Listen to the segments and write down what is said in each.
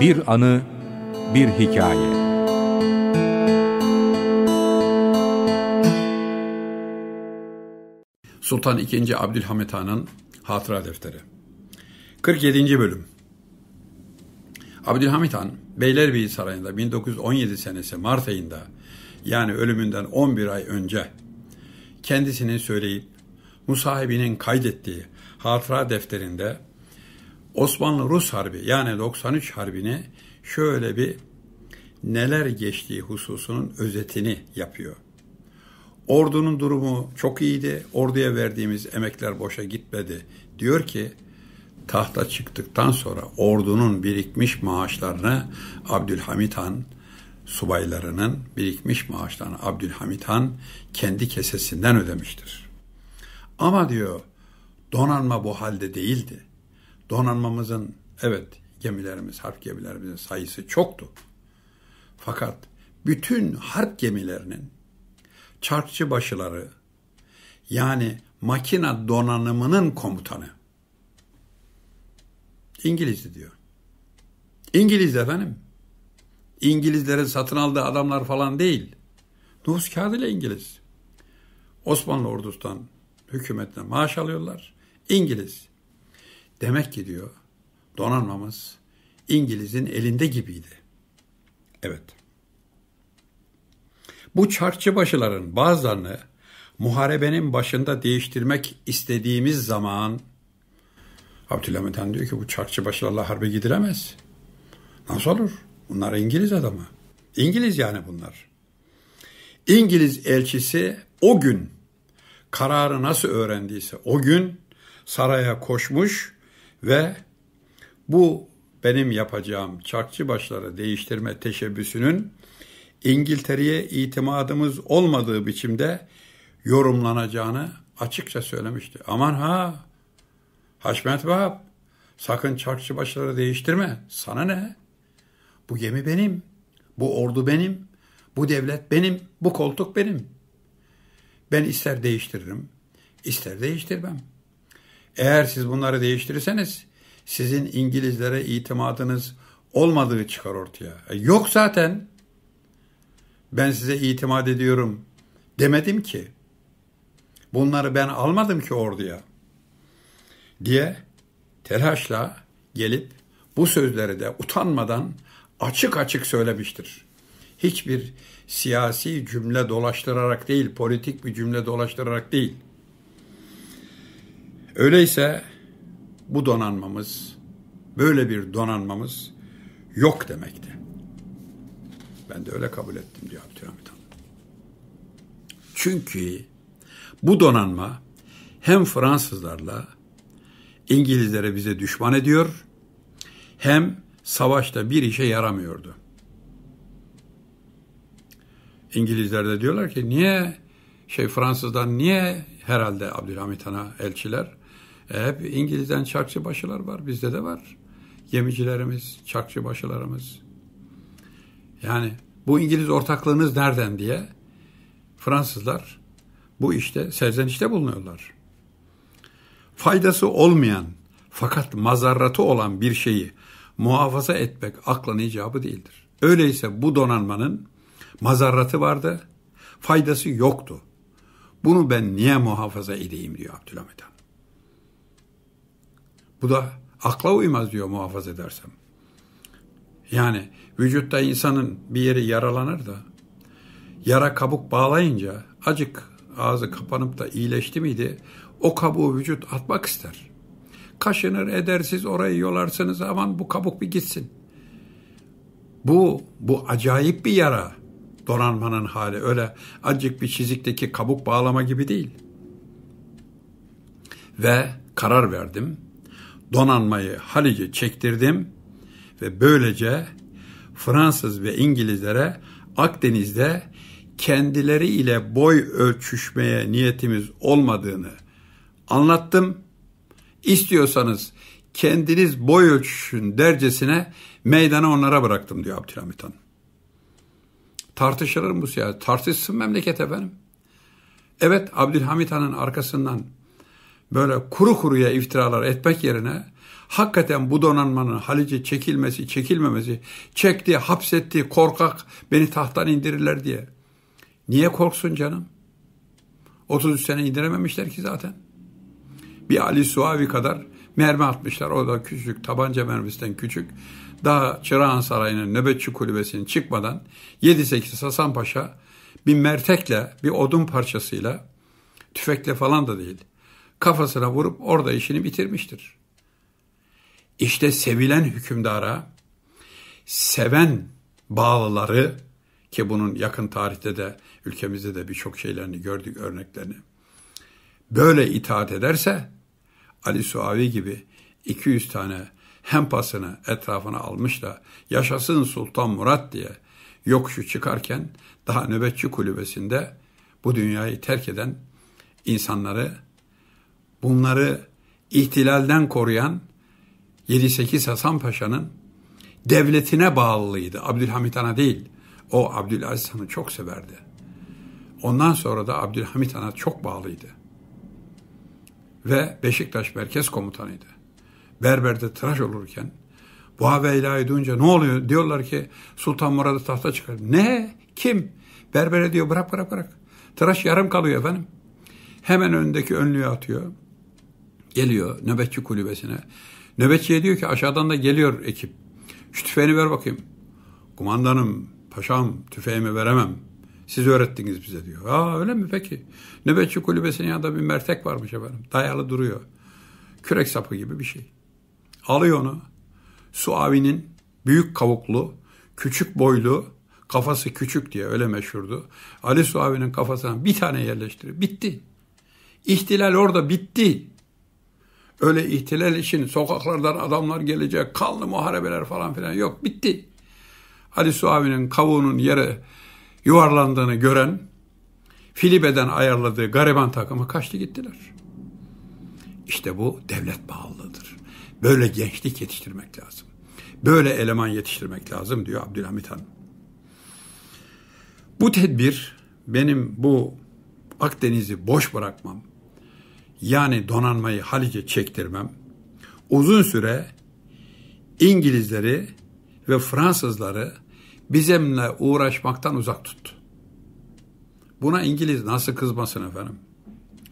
Bir anı, bir hikaye. Sultan II. Abdülhamit Han'ın Hatıra Defteri 47. Bölüm Abdülhamit Han, Beylerbeyi Sarayı'nda 1917 senesi Mart ayında yani ölümünden 11 ay önce kendisinin söyleyip musahibinin kaydettiği hatıra defterinde Osmanlı-Rus Harbi yani 93 Harbi'ni şöyle bir neler geçtiği hususunun özetini yapıyor. Ordunun durumu çok iyiydi. Orduya verdiğimiz emekler boşa gitmedi. Diyor ki tahta çıktıktan sonra ordunun birikmiş maaşlarını Abdülhamit Han subaylarının birikmiş maaşlarını Abdülhamit Han kendi kesesinden ödemiştir. Ama diyor donanma bu halde değildi. Donanmamızın evet gemilerimiz, harp gemilerimizin sayısı çoktu. Fakat bütün harp gemilerinin çarkçı başıları yani makina donanımının komutanı İngilizdi diyor. İngiliz efendim. İngilizlerin satın aldığı adamlar falan değil. Nüfus kağıdıyla İngiliz. Osmanlı ordusundan, hükümetten maaş alıyorlar. İngiliz. Demek ki diyor donanmamız İngiliz'in elinde gibiydi. Evet. Bu çarçıbaşıların bazılarını muharebenin başında değiştirmek istediğimiz zaman Abdülhamit Han diyor ki bu başılarla harbe gidilemez. Nasıl olur? Bunlar İngiliz adamı. İngiliz yani bunlar. İngiliz elçisi o gün kararı nasıl öğrendiyse o gün saraya koşmuş ve bu benim yapacağım çarkçı başları değiştirme teşebbüsünün İngiltere'ye itimadımız olmadığı biçimde yorumlanacağını açıkça söylemişti. Aman ha Haşmet Vahap sakın çarkçı başları değiştirme sana ne? Bu gemi benim, bu ordu benim, bu devlet benim, bu koltuk benim. Ben ister değiştiririm, ister değiştirmem.'' Eğer siz bunları değiştirirseniz sizin İngilizlere itimadınız olmadığı çıkar ortaya. E, yok zaten. Ben size itimat ediyorum demedim ki. Bunları ben almadım ki orduya. Diye telaşla gelip bu sözleri de utanmadan açık açık söylemiştir. Hiçbir siyasi cümle dolaştırarak değil, politik bir cümle dolaştırarak değil.'' Öyleyse bu donanmamız, böyle bir donanmamız yok demekti. Ben de öyle kabul ettim diyor Abdülhamit Han. Çünkü bu donanma hem Fransızlarla İngilizlere bize düşman ediyor hem savaşta bir işe yaramıyordu. İngilizler de diyorlar ki niye şey Fransız'dan niye herhalde Abdülhamit Han'a elçiler hep İngiliz'den çarkçı başılar var. Bizde de var. Gemicilerimiz, çarkçı başılarımız. Yani bu İngiliz ortaklığınız nereden diye Fransızlar bu işte serzenişte bulunuyorlar. Faydası olmayan fakat mazarratı olan bir şeyi muhafaza etmek aklın icabı değildir. Öyleyse bu donanmanın mazarratı vardı, faydası yoktu. Bunu ben niye muhafaza edeyim diyor Abdülhamid Han. Bu da akla uymaz diyor muhafaza edersem. Yani vücutta insanın bir yeri yaralanır da yara kabuk bağlayınca acık ağzı kapanıp da iyileşti miydi o kabuğu vücut atmak ister. Kaşınır eder siz orayı yolarsınız aman bu kabuk bir gitsin. Bu, bu acayip bir yara donanmanın hali. Öyle acık bir çizikteki kabuk bağlama gibi değil. Ve karar verdim donanmayı Halic'e çektirdim ve böylece Fransız ve İngilizlere Akdeniz'de kendileri ile boy ölçüşmeye niyetimiz olmadığını anlattım. İstiyorsanız kendiniz boy ölçüşün dercesine meydanı onlara bıraktım diyor Abdülhamit Han. Tartışılır mı bu siyaset? Tartışsın memleket efendim. Evet Abdülhamit Han'ın arkasından böyle kuru kuruya iftiralar etmek yerine hakikaten bu donanmanın Halic'e çekilmesi, çekilmemesi, çekti, hapsetti, korkak, beni tahttan indirirler diye. Niye korksun canım? 33 sene indirememişler ki zaten. Bir Ali Suavi kadar mermi atmışlar. O da küçük, tabanca mermisinden küçük. Daha Çırağan Sarayı'nın nöbetçi kulübesinin çıkmadan 7-8 Hasan Paşa bir mertekle, bir odun parçasıyla, tüfekle falan da değil kafasına vurup orada işini bitirmiştir. İşte sevilen hükümdara, seven bağlıları ki bunun yakın tarihte de ülkemizde de birçok şeylerini gördük örneklerini. Böyle itaat ederse Ali Suavi gibi 200 tane hempasını etrafına almış da yaşasın Sultan Murat diye yokuşu çıkarken daha nöbetçi kulübesinde bu dünyayı terk eden insanları bunları ihtilalden koruyan 7-8 Hasan Paşa'nın devletine bağlıydı. Abdülhamit Han'a değil. O Abdülaziz Han'ı çok severdi. Ondan sonra da Abdülhamit Han'a çok bağlıydı. Ve Beşiktaş Merkez Komutanıydı. Berber'de tıraş olurken bu haberi duyunca ne oluyor? Diyorlar ki Sultan Murad'ı tahta çıkar. Ne? Kim? Berbere diyor bırak bırak bırak. Tıraş yarım kalıyor efendim. Hemen öndeki önlüğü atıyor. Geliyor nöbetçi kulübesine. Nöbetçiye diyor ki aşağıdan da geliyor ekip. Şu tüfeğini ver bakayım. Kumandanım, paşam tüfeğimi veremem. Siz öğrettiniz bize diyor. Aa öyle mi peki? Nöbetçi kulübesinin yanında bir mertek varmış efendim. Dayalı duruyor. Kürek sapı gibi bir şey. Alıyor onu. Suavi'nin büyük kavuklu, küçük boylu, kafası küçük diye öyle meşhurdu. Ali Suavi'nin kafasına bir tane yerleştiriyor. bitti. İhtilal orada bitti. Öyle ihtilal için sokaklardan adamlar gelecek, kanlı muharebeler falan filan yok. Bitti. Ali Suavi'nin kavuğunun yere yuvarlandığını gören Filibe'den ayarladığı gariban takımı kaçtı gittiler. İşte bu devlet bağlıdır. Böyle gençlik yetiştirmek lazım. Böyle eleman yetiştirmek lazım diyor Abdülhamit Hanım. Bu tedbir benim bu Akdeniz'i boş bırakmam, yani donanmayı Halice çektirmem uzun süre İngilizleri ve Fransızları bizimle uğraşmaktan uzak tuttu. Buna İngiliz nasıl kızmasın efendim?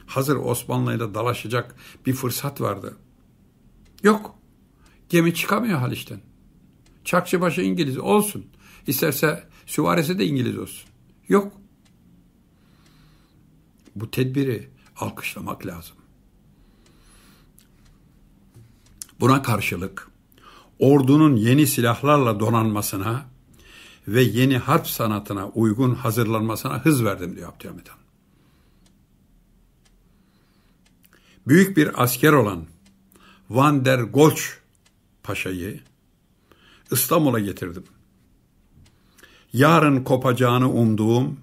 Hazır Osmanlı'yla dalaşacak bir fırsat vardı. Yok. Gemi çıkamıyor Haliç'ten. Çakçıbaşı İngiliz olsun. İsterse süvarisi de İngiliz olsun. Yok. Bu tedbiri alkışlamak lazım. Buna karşılık ordunun yeni silahlarla donanmasına ve yeni harp sanatına uygun hazırlanmasına hız verdim diyor Abdülhamit Han. Büyük bir asker olan Van der Goç Paşa'yı İstanbul'a getirdim. Yarın kopacağını umduğum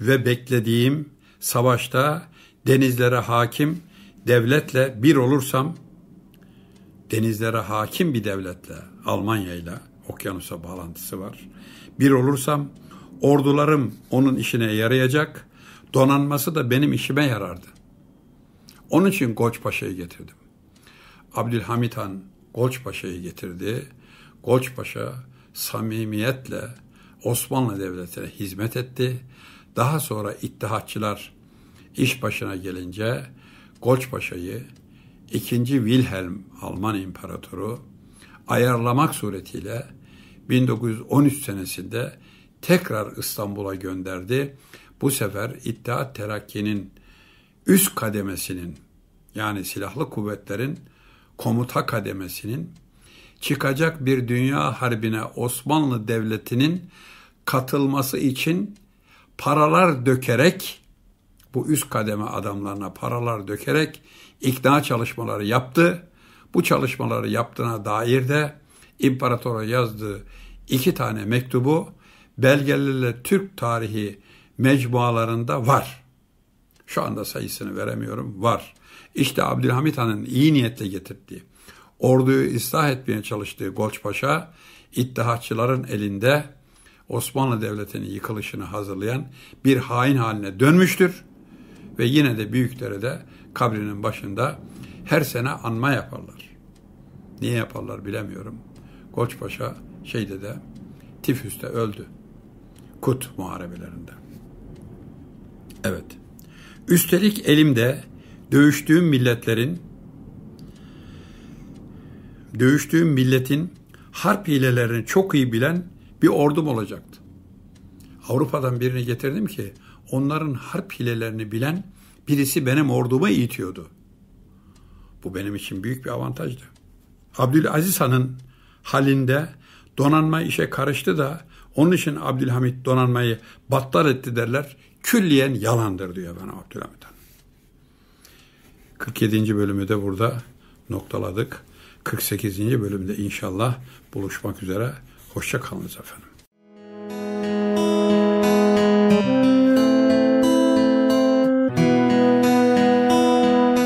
ve beklediğim savaşta denizlere hakim devletle bir olursam, denizlere hakim bir devletle, Almanya ile okyanusa bağlantısı var. Bir olursam ordularım onun işine yarayacak, donanması da benim işime yarardı. Onun için Golçpaşa'yı getirdim. Abdülhamit Han Golçpaşa'yı getirdi. Golçpaşa samimiyetle Osmanlı Devleti'ne hizmet etti. Daha sonra İttihatçılar. İş başına gelince Golçpaşa'yı 2. Wilhelm Alman İmparatoru ayarlamak suretiyle 1913 senesinde tekrar İstanbul'a gönderdi. Bu sefer İttihat Terakki'nin üst kademesinin yani silahlı kuvvetlerin komuta kademesinin çıkacak bir dünya harbine Osmanlı Devleti'nin katılması için paralar dökerek bu üst kademe adamlarına paralar dökerek ikna çalışmaları yaptı. Bu çalışmaları yaptığına dair de imparatora yazdığı iki tane mektubu belgelerle Türk tarihi mecmualarında var. Şu anda sayısını veremiyorum. Var. İşte Abdülhamit Han'ın iyi niyetle getirdiği, orduyu ıslah etmeye çalıştığı Golçpaşa, iddihatçıların elinde Osmanlı Devleti'nin yıkılışını hazırlayan bir hain haline dönmüştür ve yine de de kabrinin başında her sene anma yaparlar. Niye yaparlar bilemiyorum. Koçpaşa şeyde de tifüste öldü. Kut muharebelerinde. Evet. Üstelik elimde dövüştüğüm milletlerin dövüştüğüm milletin harp hilelerini çok iyi bilen bir ordum olacaktı. Avrupa'dan birini getirdim ki onların harp hilelerini bilen birisi benim orduma itiyordu. Bu benim için büyük bir avantajdı. Abdülaziz Han'ın halinde donanma işe karıştı da onun için Abdülhamit donanmayı battal etti derler. Külliyen yalandır diyor bana Abdülhamit Han. 47. bölümü de burada noktaladık. 48. bölümde inşallah buluşmak üzere. Hoşça kalınız efendim.